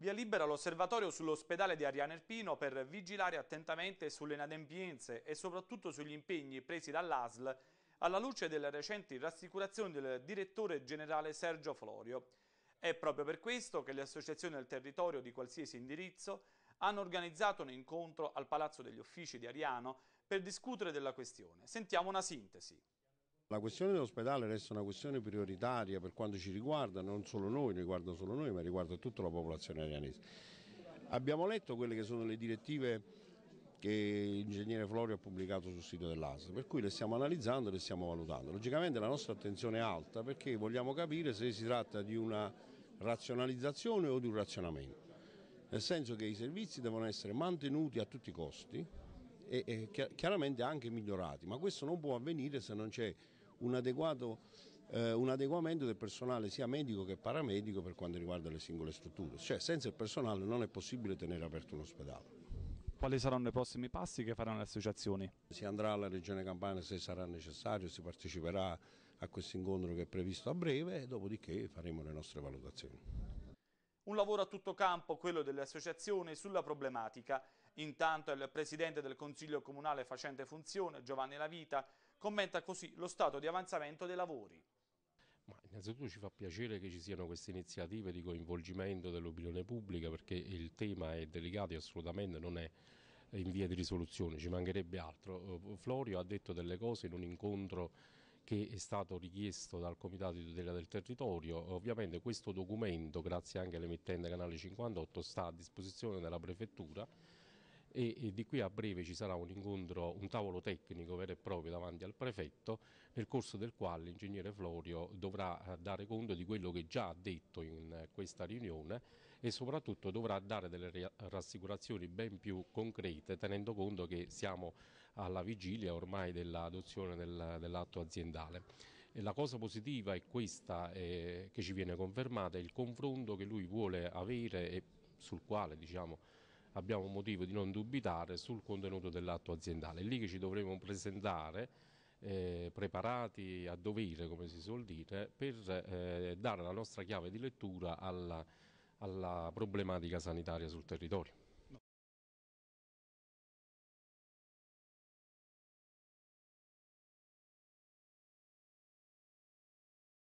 Via libera l'osservatorio sull'ospedale di Ariane Erpino per vigilare attentamente sulle inadempienze e soprattutto sugli impegni presi dall'ASL alla luce delle recenti rassicurazioni del direttore generale Sergio Florio. È proprio per questo che le associazioni del territorio di qualsiasi indirizzo hanno organizzato un incontro al Palazzo degli Uffici di Ariano per discutere della questione. Sentiamo una sintesi. La questione dell'ospedale resta una questione prioritaria per quanto ci riguarda, non solo noi, riguarda solo noi, ma riguarda tutta la popolazione arianese. Abbiamo letto quelle che sono le direttive che l'ingegnere Florio ha pubblicato sul sito dell'AS, per cui le stiamo analizzando e le stiamo valutando. Logicamente la nostra attenzione è alta perché vogliamo capire se si tratta di una razionalizzazione o di un razionamento, nel senso che i servizi devono essere mantenuti a tutti i costi e chiaramente anche migliorati, ma questo non può avvenire se non c'è un, adeguato, eh, un adeguamento del personale sia medico che paramedico per quanto riguarda le singole strutture, cioè senza il personale non è possibile tenere aperto un ospedale. Quali saranno i prossimi passi che faranno le associazioni? Si andrà alla Regione Campania se sarà necessario, si parteciperà a questo incontro che è previsto a breve e dopodiché faremo le nostre valutazioni. Un lavoro a tutto campo, quello delle associazioni, sulla problematica Intanto il presidente del Consiglio Comunale facente funzione, Giovanni Lavita, commenta così lo stato di avanzamento dei lavori. Ma innanzitutto ci fa piacere che ci siano queste iniziative di coinvolgimento dell'opinione pubblica perché il tema è delicato e assolutamente non è in via di risoluzione, ci mancherebbe altro. Eh, Florio ha detto delle cose in un incontro che è stato richiesto dal Comitato di tutela del territorio. Ovviamente questo documento, grazie anche all'emittente Canale 58, sta a disposizione della Prefettura e, e, di qui a breve ci sarà un incontro, un tavolo tecnico vero e proprio davanti al prefetto nel corso del quale l'ingegnere Florio dovrà eh, dare conto di quello che già ha detto in eh, questa riunione e soprattutto dovrà dare delle rassicurazioni ben più concrete tenendo conto che siamo alla vigilia ormai dell'adozione del, dell'atto aziendale. E la cosa positiva è questa eh, che ci viene confermata, è il confronto che lui vuole avere e sul quale diciamo abbiamo motivo di non dubitare sul contenuto dell'atto aziendale. È lì che ci dovremo presentare eh, preparati a dovere, come si suol dire, per eh, dare la nostra chiave di lettura alla, alla problematica sanitaria sul territorio.